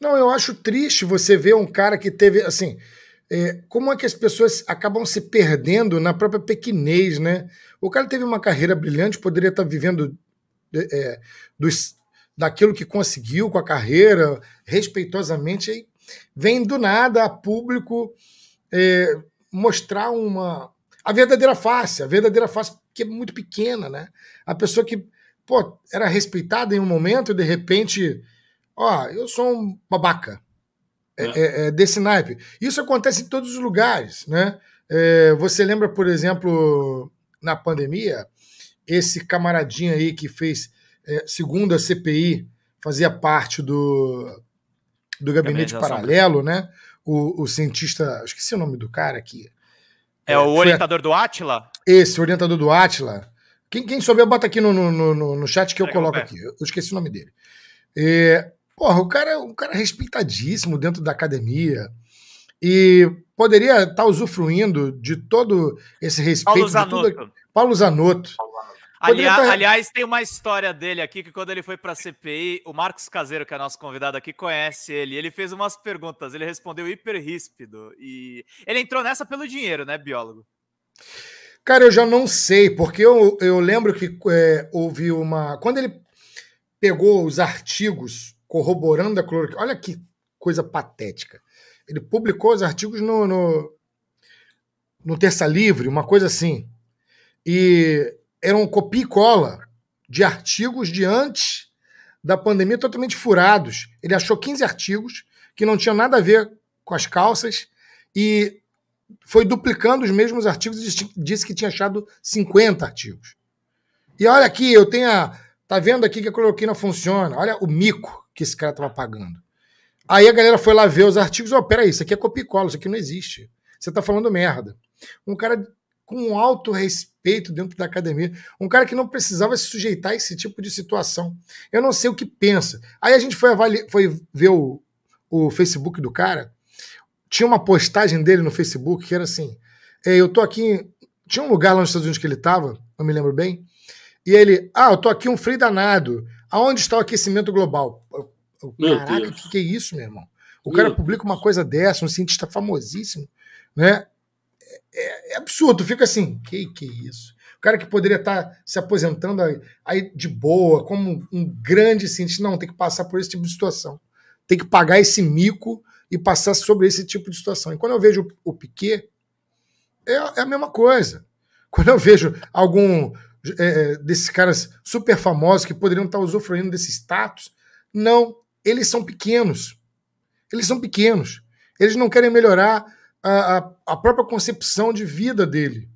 Não, eu acho triste você ver um cara que teve, assim, é, como é que as pessoas acabam se perdendo na própria pequenez, né? O cara teve uma carreira brilhante, poderia estar tá vivendo é, é, dos, daquilo que conseguiu com a carreira, respeitosamente, e vem do nada a público é, mostrar uma a verdadeira face, a verdadeira face que é muito pequena, né? A pessoa que pô, era respeitada em um momento e de repente Ó, eu sou um babaca. É é. é, é, desse naipe. Isso acontece em todos os lugares, né? É, você lembra, por exemplo, na pandemia, esse camaradinho aí que fez, segundo a CPI, fazia parte do, do gabinete paralelo, né? O, o cientista, esqueci o nome do cara aqui. É o orientador a... do Atila? Esse, orientador do Atila. Quem, quem souber, bota aqui no, no, no, no chat que eu Pega coloco aqui. Eu esqueci o nome dele. É, Porra, o cara é um cara respeitadíssimo dentro da academia e poderia estar tá usufruindo de todo esse respeito. Paulo Zanotto. Tudo... Paulo Zanotto. Aliás, estar... aliás, tem uma história dele aqui que quando ele foi para a CPI, o Marcos Caseiro, que é nosso convidado aqui, conhece ele. Ele fez umas perguntas, ele respondeu hiper ríspido. E ele entrou nessa pelo dinheiro, né, biólogo? Cara, eu já não sei, porque eu, eu lembro que é, houve uma. Quando ele pegou os artigos corroborando a cloroquina. Olha que coisa patética. Ele publicou os artigos no, no, no Terça Livre, uma coisa assim. E eram copia e cola de artigos de antes da pandemia totalmente furados. Ele achou 15 artigos que não tinham nada a ver com as calças e foi duplicando os mesmos artigos e disse que tinha achado 50 artigos. E olha aqui, eu tenho a. Tá vendo aqui que a cloroquina funciona? Olha o mico que esse cara estava pagando. Aí a galera foi lá ver os artigos, ó, oh, peraí, isso aqui é copicola, isso aqui não existe. Você está falando merda. Um cara com alto respeito dentro da academia, um cara que não precisava se sujeitar a esse tipo de situação. Eu não sei o que pensa. Aí a gente foi, avali... foi ver o, o Facebook do cara, tinha uma postagem dele no Facebook que era assim, eu tô aqui, tinha um lugar lá nos Estados Unidos que ele estava, não me lembro bem, e ele, ah, eu tô aqui um frio danado, aonde está o aquecimento global? o caraca, o que, que é isso, meu irmão? O meu cara publica Deus. uma coisa dessa, um cientista famosíssimo, né? É, é, é absurdo, fica assim, que que é isso? O cara que poderia estar tá se aposentando aí de boa, como um grande cientista, não, tem que passar por esse tipo de situação. Tem que pagar esse mico e passar sobre esse tipo de situação. E quando eu vejo o Piquet, é, é a mesma coisa. Quando eu vejo algum é, é desses caras super famosos que poderiam estar tá usufruindo desse status, não eles são pequenos. Eles são pequenos. Eles não querem melhorar a, a, a própria concepção de vida dele.